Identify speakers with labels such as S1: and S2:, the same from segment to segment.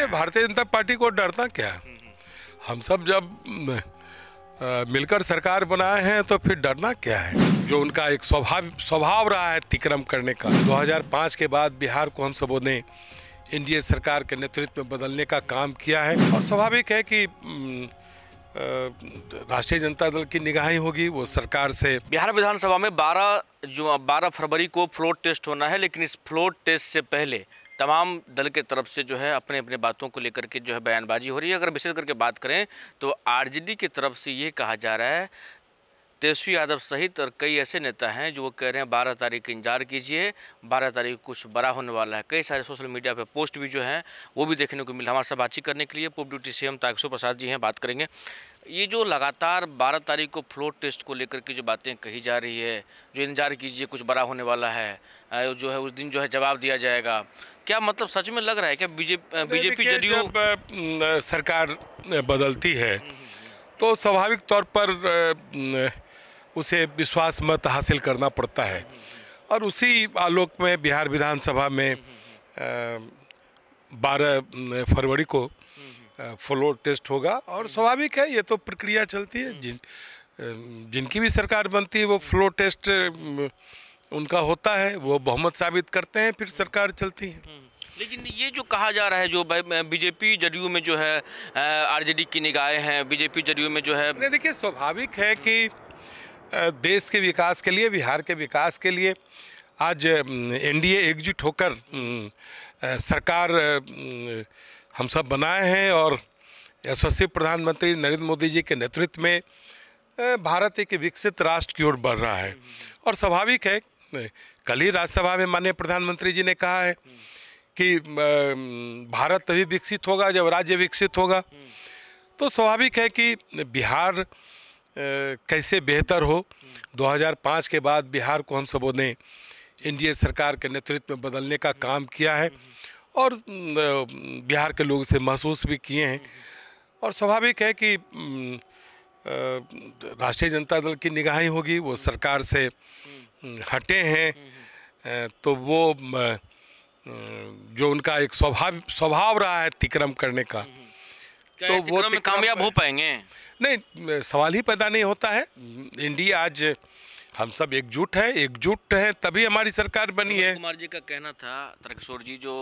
S1: देखिए भारतीय जनता पार्टी को डरना क्या हम सब जब आ, मिलकर सरकार बनाए हैं तो फिर डरना क्या है जो उनका एक स्वभाव स्वभाव रहा है अतिक्रम करने का 2005 के बाद बिहार को हम सबों ने एनडीए सरकार के नेतृत्व में बदलने का काम किया है और स्वाभाविक है कि राष्ट्रीय जनता दल की निगाहें होगी वो सरकार से बिहार विधानसभा में 12 जो 12 फरवरी को
S2: फ्लोर टेस्ट होना है लेकिन इस फ्लोर टेस्ट से पहले तमाम दल के तरफ से जो है अपने अपने बातों को लेकर के जो है बयानबाजी हो रही है अगर विशेष करके बात करें तो आरजेडी की तरफ से ये कहा जा रहा है तेजस्वी यादव सहित और कई ऐसे नेता हैं जो वो कह रहे हैं बारह तारीख इंतजार कीजिए बारह तारीख कुछ बड़ा होने वाला है कई सारे सोशल मीडिया पर पोस्ट भी जो हैं वो भी देखने को मिला हमारे साथ बातचीत करने के लिए पूर्व duty CM M Prasad ji हैं बात करेंगे ये जो लगातार 12 तारीख को फ्लोर टेस्ट को लेकर के जो बातें कही जा रही है जो इंतजार कीजिए कुछ बड़ा होने वाला है जो है उस दिन जो है जवाब दिया जाएगा क्या मतलब सच में लग रहा है क्या बीजेपी बीजेपी
S1: जदयू सरकार बदलती है तो स्वाभाविक तौर पर उसे विश्वास मत हासिल करना पड़ता है और उसी आलोक में बिहार विधानसभा में बारह फरवरी को फ्लोर टेस्ट होगा और स्वाभाविक है ये तो प्रक्रिया चलती है जिन जिनकी भी सरकार बनती है वो फ्लोर टेस्ट उनका होता है वो बहुमत साबित करते हैं फिर सरकार चलती है हम्म।
S2: लेकिन ये जो कहा जा रहा है जो बीजेपी जदयू में जो है आरजेडी की निगाहें हैं बीजेपी जदयू में जो है
S1: देखिए स्वाभाविक है कि देश के विकास के लिए बिहार के विकास के लिए आज एनडीए एकजुट होकर सरकार हम सब बनाए हैं और यशस्वी प्रधानमंत्री नरेंद्र मोदी जी के नेतृत्व में भारत एक विकसित राष्ट्र की ओर बढ़ रहा है और स्वाभाविक है कल ही राज्यसभा में माननीय प्रधानमंत्री जी ने कहा है कि भारत तभी विकसित होगा जब राज्य विकसित होगा तो स्वाभाविक है कि बिहार कैसे बेहतर हो 2005 के बाद बिहार को हम सबों ने एनडीए सरकार के नेतृत्व में बदलने का काम किया है और बिहार के लोग इसे महसूस भी किए हैं और स्वाभाविक है कि राष्ट्रीय जनता दल की निगाहें होगी वो सरकार से हटे हैं तो वो जो उनका एक स्वभाव स्वभाव रहा है अतिक्रम करने का तो वो कामयाब हो पाएंगे नहीं सवाल ही पैदा नहीं होता है इंडिया आज हम सब एकजुट है एकजुट है तभी हमारी सरकार बनी है
S2: कुमार जी का कहना था तरकशोर जी जो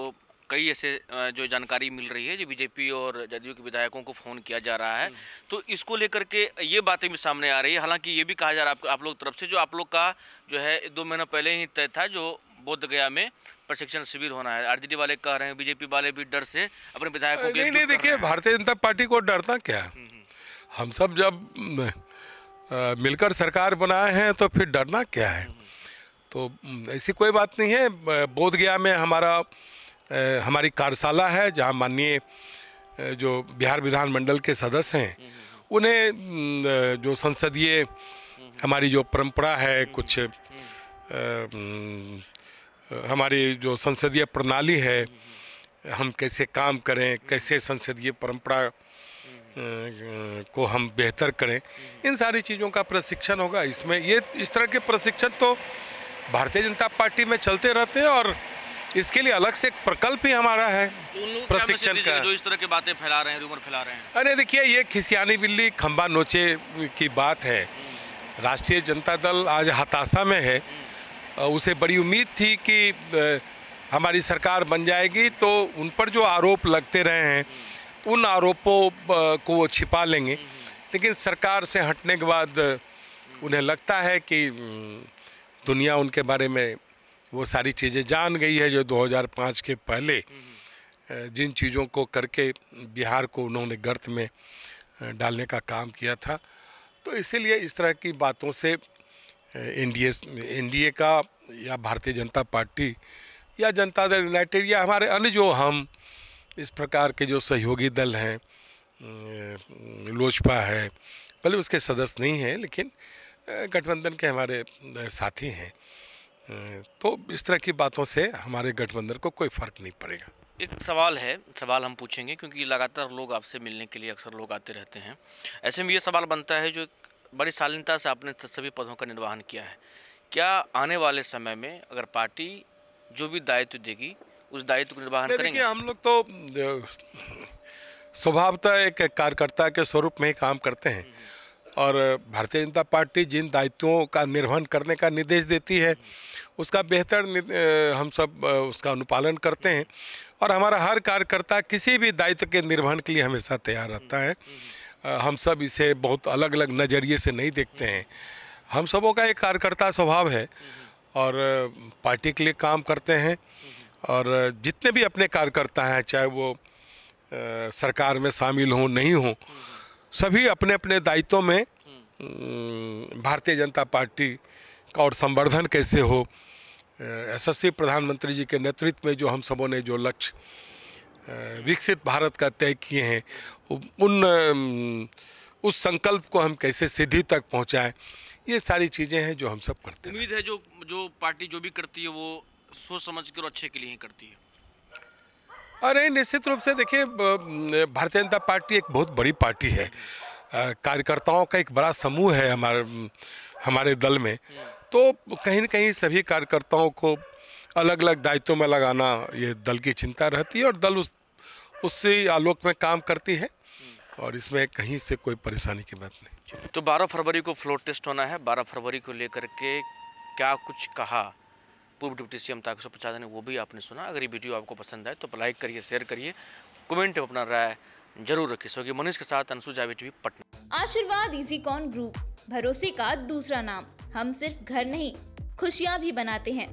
S2: कई ऐसे जो जानकारी मिल रही है जो बीजेपी और जदयू के विधायकों को फ़ोन किया जा रहा है हम्म। तो इसको लेकर के ये बातें भी सामने आ रही है हालांकि ये भी कहा जा रहा है आप, आप लोग तरफ से जो आप लोग का जो है दो महीना पहले ही तय था जो बोध गया में प्रशिक्षण शिविर होना है आरजेडी वाले कह रहे हैं बीजेपी वाले भी डर से अपने
S1: विधायक नहीं नहीं देखिए भारतीय जनता पार्टी को डरना क्या हम्म, हम्म। हम सब जब मिलकर सरकार बनाए हैं तो फिर डरना क्या है हम्म, तो ऐसी कोई बात नहीं है बोध गया में हमारा हमारी कार्यशाला है जहाँ माननीय जो बिहार विधानमंडल के सदस्य हैं उन्हें जो संसदीय हमारी जो परंपरा है कुछ हमारी जो संसदीय प्रणाली है हम कैसे काम करें कैसे संसदीय परंपरा को हम बेहतर करें इन सारी चीज़ों का प्रशिक्षण होगा इसमें ये इस तरह के प्रशिक्षण तो भारतीय जनता पार्टी में चलते रहते हैं और इसके लिए अलग से एक प्रकल्प ही हमारा है प्रशिक्षण का जो
S2: इस तरह की बातें फैला रहे हैं रूमर फैला रहे हैं
S1: अरे देखिए ये खिसियानी बिल्ली खम्बा नोचे की बात है राष्ट्रीय जनता दल आज हताशा में है उसे बड़ी उम्मीद थी कि हमारी सरकार बन जाएगी तो उन पर जो आरोप लगते रहे हैं उन आरोपों को वो छिपा लेंगे लेकिन सरकार से हटने के बाद उन्हें लगता है कि दुनिया उनके बारे में वो सारी चीज़ें जान गई है जो 2005 के पहले जिन चीज़ों को करके बिहार को उन्होंने गर्त में डालने का काम किया था तो इसीलिए इस तरह की बातों से एनडीए एनडीए का या भारतीय जनता पार्टी या जनता दल यूनाइटेड या हमारे अन्य जो हम इस प्रकार के जो सहयोगी दल हैं लोजपा है भले उसके सदस्य नहीं हैं लेकिन गठबंधन के हमारे साथी हैं तो इस तरह की बातों से हमारे गठबंधन को कोई फर्क नहीं पड़ेगा
S2: एक सवाल है सवाल हम पूछेंगे क्योंकि लगातार लोग आपसे मिलने के लिए अक्सर लोग आते रहते हैं ऐसे में ये सवाल बनता है जो बड़ी शालीनता से आपने सभी पदों का निर्वहन किया है क्या आने वाले समय में अगर पार्टी जो भी दायित्व देगी उस दायित्व को निर्वहन करेंगे हम
S1: लोग तो स्वभावतः एक कार्यकर्ता के स्वरूप में ही काम करते हैं और भारतीय जनता पार्टी जिन दायित्वों का निर्वहन करने का निर्देश देती है उसका बेहतर हम सब उसका अनुपालन करते हैं और हमारा हर कार्यकर्ता किसी भी दायित्व के निर्वहन के लिए हमेशा तैयार रहता है हम सब इसे बहुत अलग अलग नज़रिए से नहीं देखते हैं हम सबों का एक कार्यकर्ता स्वभाव है और पार्टी के लिए काम करते हैं और जितने भी अपने कार्यकर्ता हैं चाहे वो सरकार में शामिल हों नहीं हों सभी अपने अपने दायित्वों में भारतीय जनता पार्टी का और संवर्धन कैसे हो यशस्वी प्रधानमंत्री जी के नेतृत्व में जो हम सबों ने जो लक्ष्य विकसित भारत का तय किए हैं उन उस संकल्प को हम कैसे सिद्धि तक पहुंचाएं ये सारी चीज़ें हैं जो हम सब
S2: करते हैं उम्मीद है जो जो पार्टी जो भी करती है वो सोच समझ कर अच्छे के लिए ही करती है
S1: अरे निश्चित रूप से देखिए भारतीय जनता पार्टी एक बहुत बड़ी पार्टी है कार्यकर्ताओं का एक बड़ा समूह है हमारे हमारे दल में तो कहीं ना कहीं सभी कार्यकर्ताओं को अलग अलग दायित्वों में लगाना ये दल की चिंता रहती है और दल उस उसी आलोक में काम करती है और इसमें कहीं से कोई परेशानी की बात
S2: नहीं तो 12 फरवरी को फ्लोर टेस्ट होना है 12 फरवरी को लेकर के क्या कुछ कहा पूर्व डिप्टी सी एम ताकेश्वर प्रसाद ने वो भी आपने सुना अगर ये वीडियो आपको पसंद आए तो लाइक करिए शेयर करिए कमेंट में अपना राय जरूर रखिए सो मनीष के साथ अनसू जावी टीवी पटना
S1: आशीर्वाद इजी कॉन ग्रुप भरोसे का दूसरा नाम हम सिर्फ घर नहीं खुशियाँ भी बनाते हैं